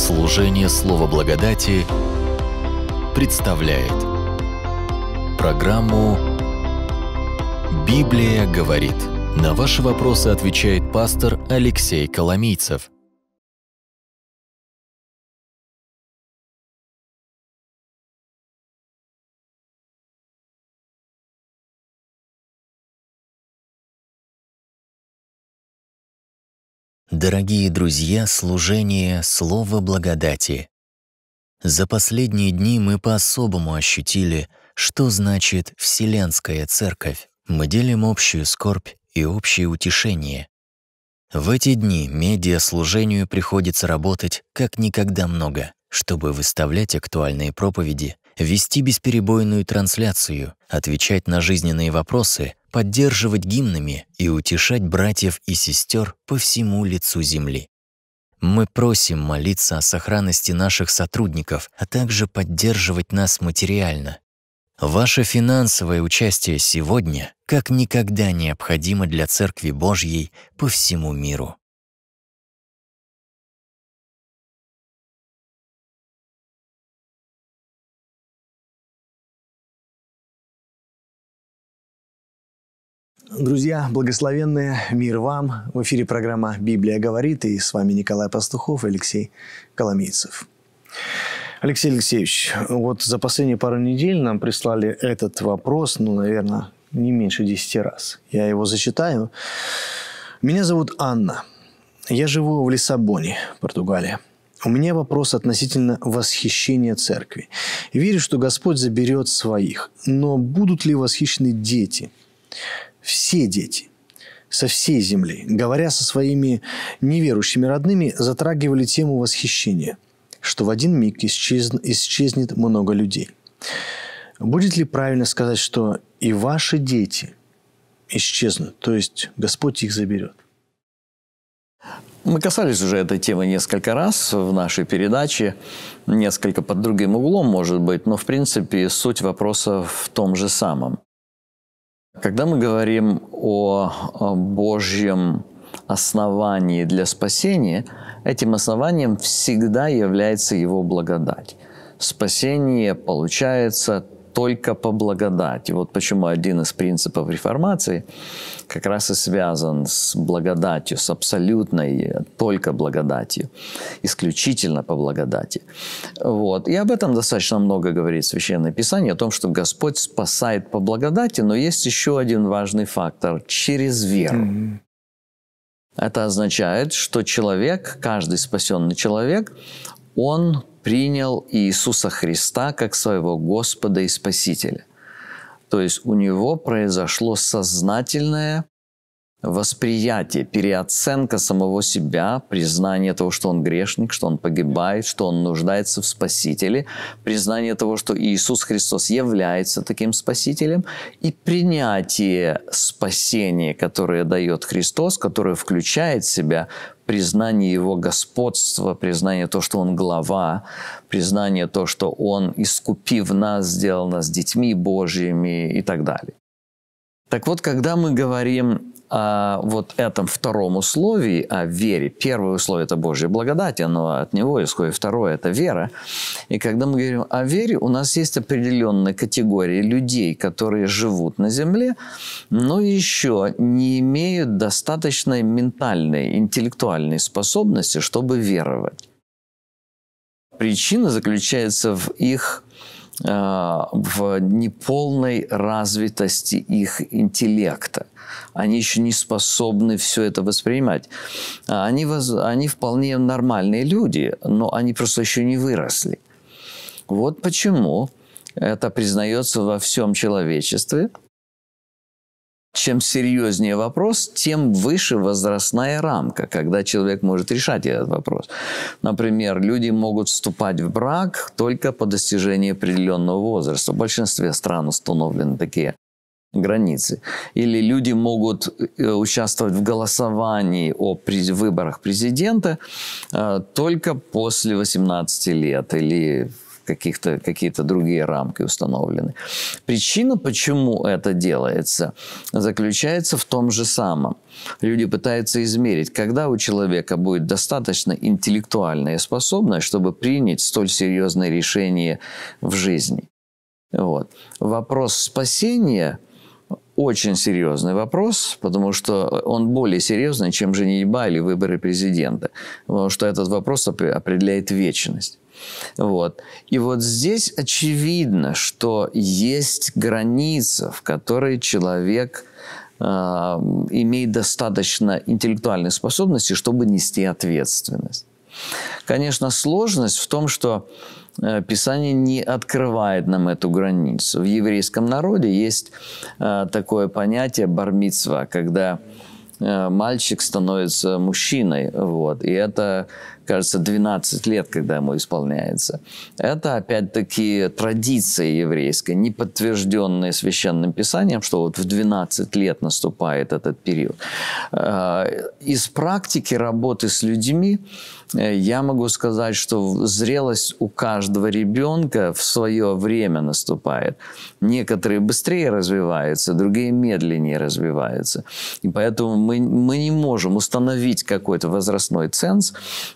Служение Слова Благодати представляет программу «Библия говорит». На ваши вопросы отвечает пастор Алексей Коломийцев – Дорогие друзья, служение — слово благодати. За последние дни мы по-особому ощутили, что значит «Вселенская Церковь». Мы делим общую скорбь и общее утешение. В эти дни медиаслужению приходится работать как никогда много, чтобы выставлять актуальные проповеди вести бесперебойную трансляцию, отвечать на жизненные вопросы, поддерживать гимнами и утешать братьев и сестер по всему лицу земли. Мы просим молиться о сохранности наших сотрудников, а также поддерживать нас материально. Ваше финансовое участие сегодня как никогда необходимо для Церкви Божьей по всему миру. Друзья, благословенные, мир вам! В эфире программа «Библия говорит» и с вами Николай Пастухов и Алексей Коломейцев. Алексей Алексеевич, вот за последние пару недель нам прислали этот вопрос, ну, наверное, не меньше десяти раз. Я его зачитаю. Меня зовут Анна. Я живу в Лиссабоне, Португалия. У меня вопрос относительно восхищения церкви. Верю, что Господь заберет своих, но будут ли восхищены дети? все дети со всей земли, говоря со своими неверующими родными, затрагивали тему восхищения, что в один миг исчезн, исчезнет много людей. Будет ли правильно сказать, что и ваши дети исчезнут, то есть Господь их заберет? Мы касались уже этой темы несколько раз в нашей передаче, несколько под другим углом, может быть, но, в принципе, суть вопроса в том же самом. Когда мы говорим о Божьем основании для спасения, этим основанием всегда является Его благодать. Спасение получается только по благодати. Вот почему один из принципов реформации как раз и связан с благодатью, с абсолютной только благодатью, исключительно по благодати. Вот. И об этом достаточно много говорит Священное Писание, о том, что Господь спасает по благодати, но есть еще один важный фактор – через веру. Это означает, что человек, каждый спасенный человек, он принял Иисуса Христа как своего Господа и Спасителя. То есть у него произошло сознательное восприятие, переоценка самого себя, признание того, что он грешник, что он погибает, что он нуждается в Спасителе, признание того, что Иисус Христос является таким Спасителем, и принятие спасения, которое дает Христос, которое включает в себя признание его господства, признание то, что он глава, признание то, что он, искупив нас, сделал нас детьми Божьими и так далее. Так вот, когда мы говорим о вот этом втором условии, о вере, первое условие – это Божья благодать, оно от него исходит, второе – это вера. И когда мы говорим о вере, у нас есть определенная категория людей, которые живут на земле, но еще не имеют достаточной ментальной, интеллектуальной способности, чтобы веровать. Причина заключается в их Э, в неполной развитости их интеллекта. Они еще не способны все это воспринимать. А они, они вполне нормальные люди, но они просто еще не выросли. Вот почему это признается во всем человечестве, чем серьезнее вопрос, тем выше возрастная рамка, когда человек может решать этот вопрос. Например, люди могут вступать в брак только по достижении определенного возраста. В большинстве стран установлены такие границы. Или люди могут э, участвовать в голосовании о выборах президента э, только после 18 лет или каких-то, какие-то другие рамки установлены. Причина, почему это делается, заключается в том же самом. Люди пытаются измерить, когда у человека будет достаточно интеллектуальная способность, чтобы принять столь серьезное решение в жизни. Вот. Вопрос спасения очень серьезный вопрос, потому что он более серьезный, чем женитьба или выборы президента. Потому что этот вопрос определяет вечность. Вот. И вот здесь очевидно, что есть граница, в которой человек э, имеет достаточно интеллектуальной способности, чтобы нести ответственность. Конечно, сложность в том, что э, Писание не открывает нам эту границу. В еврейском народе есть а, такое понятие бармитсва, когда Э, мальчик становится мужчиной. Вот. И это, кажется, 12 лет, когда ему исполняется. Это, опять-таки, традиция еврейская, не подтвержденная священным писанием, что вот в 12 лет наступает этот период. Э, из практики работы с людьми Э, я могу сказать, что зрелость у каждого ребенка в свое время наступает. Некоторые быстрее развиваются, другие медленнее развиваются. И поэтому мы, мы не можем установить какой-то возрастной ценз.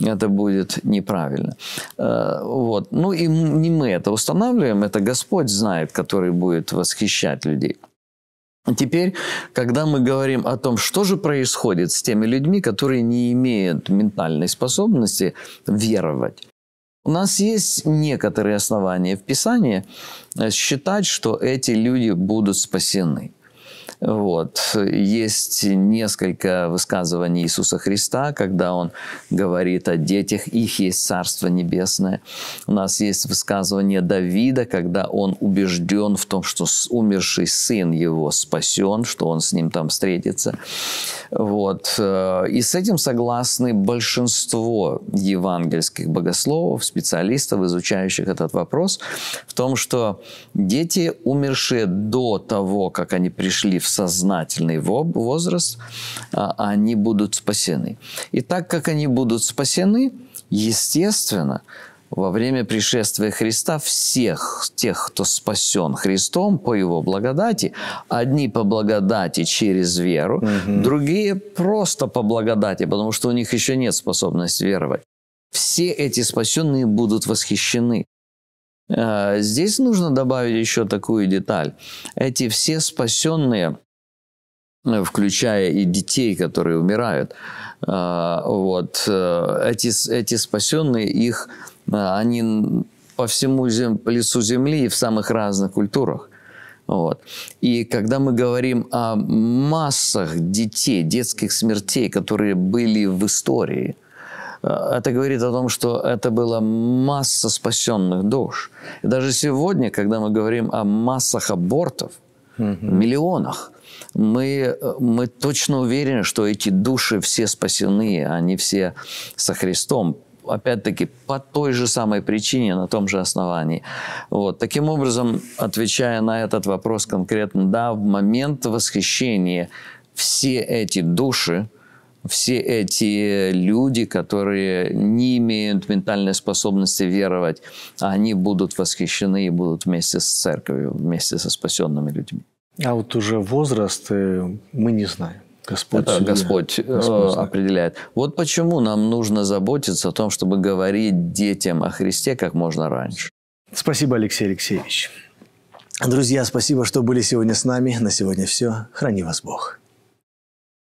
Это будет неправильно. Э, вот. Ну и не мы это устанавливаем, это Господь знает, который будет восхищать людей. Теперь, когда мы говорим о том, что же происходит с теми людьми, которые не имеют ментальной способности веровать, у нас есть некоторые основания в Писании э, считать, что эти люди будут спасены. Вот. Есть несколько высказываний Иисуса Христа, когда он говорит о детях, их есть Царство Небесное. У нас есть высказывание Давида, когда он убежден в том, что умерший сын его спасен, что он с ним там встретится. Вот. Э, и с этим согласны большинство евангельских богословов, специалистов, изучающих этот вопрос, в том, что дети, умершие до того, как они пришли пришли в сознательный возраст, а, они будут спасены. И так как они будут спасены, естественно, во время пришествия Христа всех тех, кто спасен Христом по Его благодати, одни по благодати через веру, угу. другие просто по благодати, потому что у них еще нет способности веровать. Все эти спасенные будут восхищены. Э, здесь нужно добавить еще такую деталь. Эти все спасенные, э, включая и детей, которые умирают, э, вот, эти, эти спасенные, их, они по всему зем, лицу земли и в самых разных культурах. Вот. И когда мы говорим о массах детей, детских смертей, которые были в истории – а, это говорит о том, что это была масса спасенных душ. И даже сегодня, когда мы говорим о массах абортов, угу. миллионах, мы, э, мы точно уверены, что эти души все спасены, они все со Христом. Опять-таки, по той же самой причине, на том же основании. Вот. Таким образом, отвечая на этот вопрос конкретно, да, в момент восхищения все эти души, все эти люди, которые не имеют ментальной способности веровать, они будут восхищены и будут вместе с церковью, вместе со спасенными людьми. А вот уже возраст э, мы не знаем. Господь, Это Господь, э, Господь определяет. Вот почему нам нужно заботиться о том, чтобы говорить детям о Христе как можно раньше. Спасибо, Алексей Алексеевич. Друзья, спасибо, что были сегодня с нами. На сегодня все. Храни вас Бог.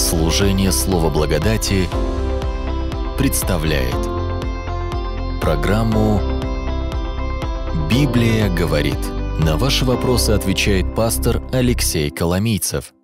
Служение Слова Благодати представляет программу «Библия говорит». На ваши вопросы отвечает пастор Алексей Коломийцев –